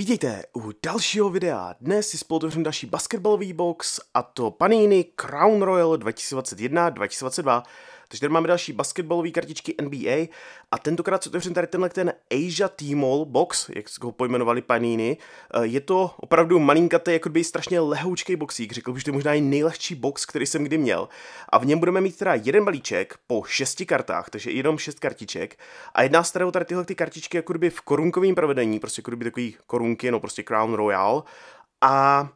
Vítejte u dalšího videa. Dnes si spolu další basketbalový box a to Panini Crown Royal 2021-2022 takže tady máme další basketbalové kartičky NBA a tentokrát se otevřím tady tenhle ten Asia T-Mall box, jak ho pojmenovali paníny. Eh, je to opravdu malinkatý, jako by strašně lehoučkej boxík, řekl bych, že to je možná i nejlehčí box, který jsem kdy měl. A v něm budeme mít teda jeden balíček po šesti kartách, takže jenom šest kartiček. A jedná se tady tyhle ty kartičky jako by v korunkovém provedení, prostě jako by takový korunky, no prostě Crown Royal. A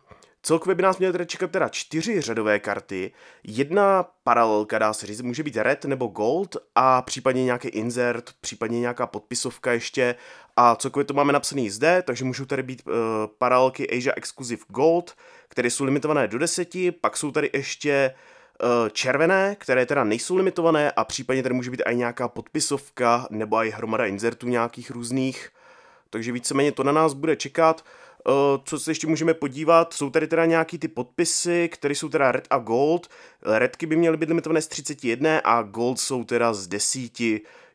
Celkově by nás měly tedy čekat teda čtyři řadové karty. Jedna paralelka, dá se říct, může být red nebo gold a případně nějaký insert, případně nějaká podpisovka ještě. A celkově to máme napsaný zde, takže můžou tady být e, paralelky Asia Exclusive Gold, které jsou limitované do deseti, pak jsou tady ještě eh, červené, které teda nejsou limitované a případně tady může být i nějaká podpisovka nebo i hromada insertů nějakých různých. Takže víceméně to na nás bude čekat. Eh, co se ještě můžeme podívat, jsou tady teda nějaký ty podpisy, které jsou teda red a gold. Redky by měly být limitované z 31 a gold jsou teda z 10.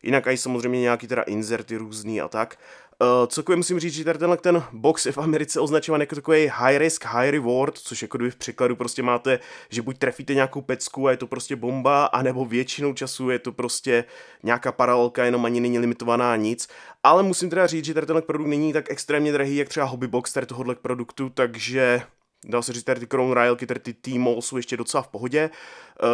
Jinak i samozřejmě nějaký teda inzerty různý a tak. Uh, eh, celkově jako musím říct, že tady tenhle ten box je v Americe označován jako takový high risk, high reward, což jako kdyby v překladu prostě máte, že buď trefíte nějakou pecku a je to prostě bomba, anebo většinou času je to prostě nějaká paralelka, jenom ani není limitovaná nic. Ale musím teda říct, že tady tenhle produkt není tak extrémně drahý, jak třeba hobby box tady tohohle produktu, takže dá se říct, tady ty Crown Rylky, tady ty Team mall jsou ještě docela v pohodě.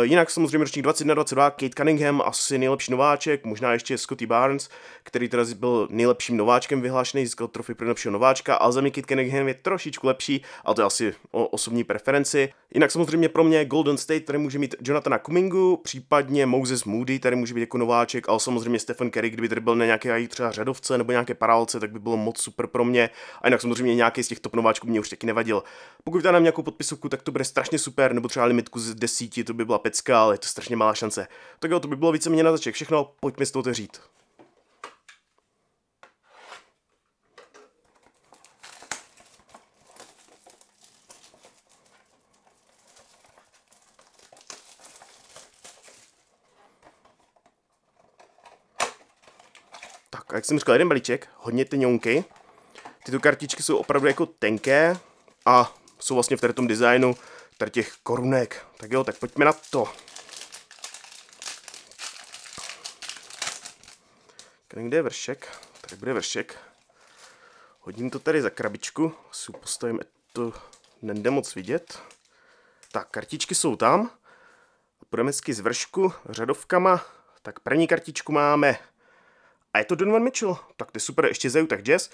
Eh, jinak samozřejmě ročník 21, 22, Kate Cunningham, asi nejlepší nováček, možná ještě Scotty Barnes, který teda byl nejlepším nováčkem vyhlášený, získal trofej pro nejlepšího nováčka, ale za mě Kate Cunningham je trošičku lepší, ale to je asi o osobní preferenci. Jinak samozřejmě pro mě Golden State, tady může mít Jonathana Kumingu, případně Moses Moody, tady může být jako nováček, ale samozřejmě Stephen Curry, kdyby tady byl na nějaké třeba řadovce nebo nějaké parálce, tak by bylo moc super pro mě. A jinak samozřejmě nějaký z těch top nováčků mě už taky nevadil. Pokud pokud dá nám nějakou podpisovku, tak to bude strašně super, nebo třeba limitku z desíti, to by byla pecka, ale je to strašně malá šance. Tak jo, to by bylo víceméně na začátek. všechno, pojďme s to otevřít. Tak a jak jsem říkal, jeden balíček, hodně ty Tyto kartičky jsou opravdu jako tenké a jsou vlastně v tady tom designu tady těch korunek. Tak jo, tak pojďme na to. Kde je vršek? Tady bude vršek. Hodím to tady za krabičku. Si postavím, to nende moc vidět. Tak, kartičky jsou tam. Půjdeme hezky z vršku, řadovkama. Tak první kartičku máme. A je to Donovan Mitchell. Tak to je super, ještě zaju tak jazz.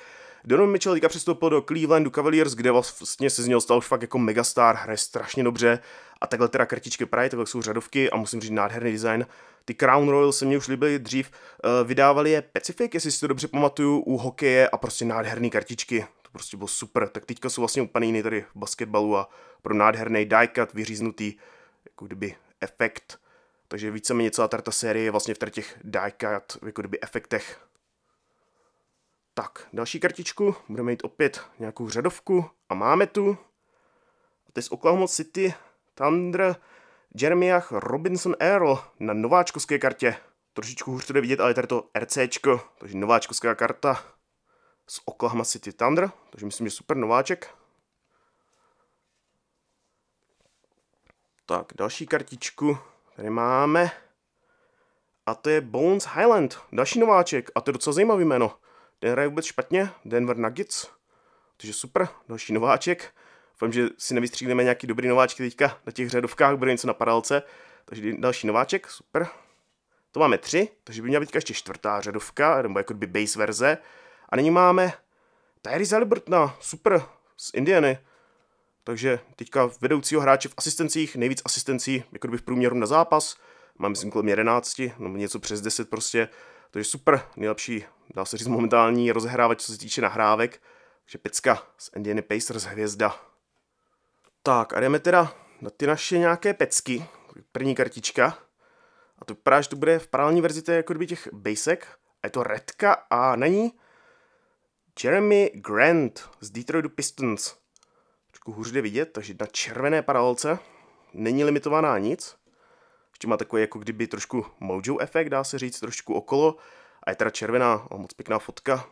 Donovan Mitchell teďka přestoupil do Clevelandu Cavaliers, kde vlastně se z něho stal už fakt jako megastar, hraje strašně dobře a takhle teda kartičky Pride, takhle jsou řadovky a musím říct nádherný design. Ty Crown Royal se mě už líbily dřív, eh, vydávali je Pacific, jestli si to dobře pamatuju, u hokeje a prostě nádherné kartičky, to prostě bylo super, tak teďka jsou vlastně úplně jiný tady v basketbalu a pro nádherný die-cut vyříznutý, jako kdyby efekt, takže víceméně celá ta série je vlastně v těch die-cut, jako kdyby efektech tak, další kartičku, budeme mít opět nějakou řadovku a máme tu. A to je z Oklahoma City Thunder Jeremiah Robinson Earl na nováčkovské kartě. Trošičku hůř to jde vidět, ale tady to RCčko, takže nováčkovská karta z Oklahoma City Thunder, takže myslím, že super nováček. Tak, další kartičku tady máme. A to je Bones Highland, další nováček, a to je docela zajímavý jméno nehraje vůbec špatně, Denver Nuggets, je super, další nováček. Doufám, že si nevystřílíme nějaký dobrý nováčky teďka na těch řadovkách, bude něco na paralce, takže další nováček, super. To máme tři, takže by měla být ještě čtvrtá řadovka, nebo jako by base verze. A nyní máme Tyrese Albertna, super, z Indiany. Takže teďka vedoucího hráče v asistencích, nejvíc asistencí, jako by v průměru na zápas. Mám myslím kolem 11, no něco přes 10 prostě. Takže super, nejlepší dá se říct, momentální rozehrávač, co se týče nahrávek. Takže pecka z Indiana Pacers hvězda. Tak a jdeme teda na ty naše nějaké pecky. První kartička. A to vypadá, že to bude v paralelní verzi té jako kdyby těch basic. A je to redka a na ní Jeremy Grant z Detroitu Pistons. Trošku hůř jde vidět, takže na červené paralelce není limitovaná nic. Ještě má takový jako kdyby trošku mojo efekt, dá se říct, trošku okolo. A je teda červená, o, moc pěkná fotka.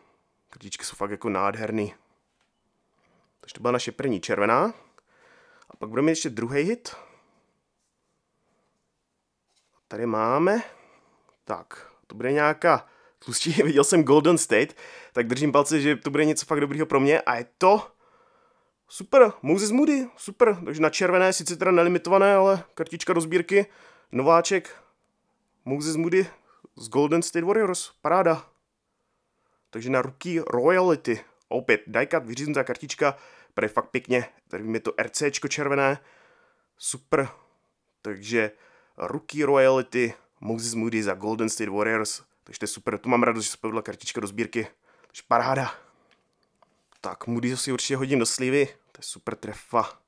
Krtičky jsou fakt jako nádherný. Takže to byla naše první červená. A pak budeme mít ještě druhý hit. Tady máme. Tak, to bude nějaká tlustí, Viděl jsem Golden State, tak držím palce, že to bude něco fakt dobrýho pro mě. A je to super, Moses Moody, super. Takže na červené, sice teda nelimitované, ale kartička do sbírky. Nováček, Moses Moody, z Golden State Warriors. Paráda. Takže na ruky royality, Opět dajkat, vyříznutá kartička. Tady fakt pěkně. Tady mi to RCčko červené. Super. Takže ruky Royality. Moses Moody za Golden State Warriors. Takže to je super. To mám radost, že se povedla kartička do sbírky. Takže paráda. Tak, Moody si určitě hodím do slivy. To je super trefa.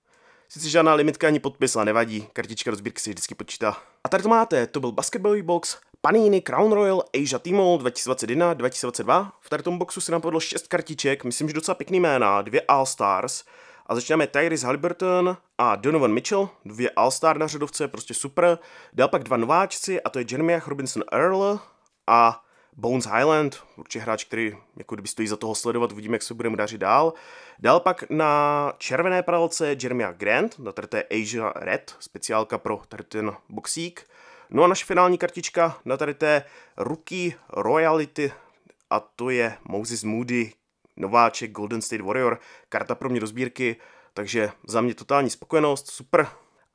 Sice žádná limitka ani podpis, ale nevadí, kartička do sbírky se vždycky počítá. A tady to máte, to byl basketbalový box Panini Crown Royal Asia Timo 2021-2022. V tom boxu se nám povedlo 6 kartiček, myslím, že docela pěkný jména, dvě All Stars. A začínáme Tyrese Halliburton a Donovan Mitchell, dvě All Star na řadovce, prostě super. Dál pak dva nováčci a to je Jeremiah Robinson Earl a Bones Highland, určitě hráč, který jako kdyby stojí za toho sledovat, uvidíme, jak se bude mu dařit dál. Dál pak na červené pralce Jeremiah Grant, na tady to je Asia Red, speciálka pro tady ten boxík. No a naše finální kartička na tady té ruky Royality a to je Moses Moody, nováček Golden State Warrior, karta pro mě do sbírky, takže za mě totální spokojenost, super,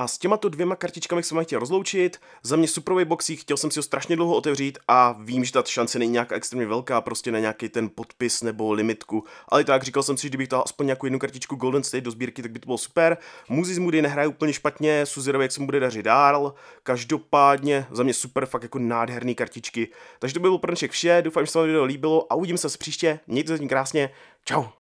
a s těma tu dvěma kartičkami jsem chtěl rozloučit. Za mě superový boxy, chtěl jsem si ho strašně dlouho otevřít a vím, že ta šance není nějak extrémně velká, prostě na nějaký ten podpis nebo limitku. Ale tak říkal jsem si, že kdybych dal aspoň nějakou jednu kartičku Golden State do sbírky, tak by to bylo super. z Moody nehraje úplně špatně, Suzerovi, jak se mu bude dařit dál. Každopádně za mě super, fakt jako nádherný kartičky. Takže to bylo pro dnešek vše, doufám, že se vám video líbilo a uvidím se příště. Mějte se tím krásně, Ciao.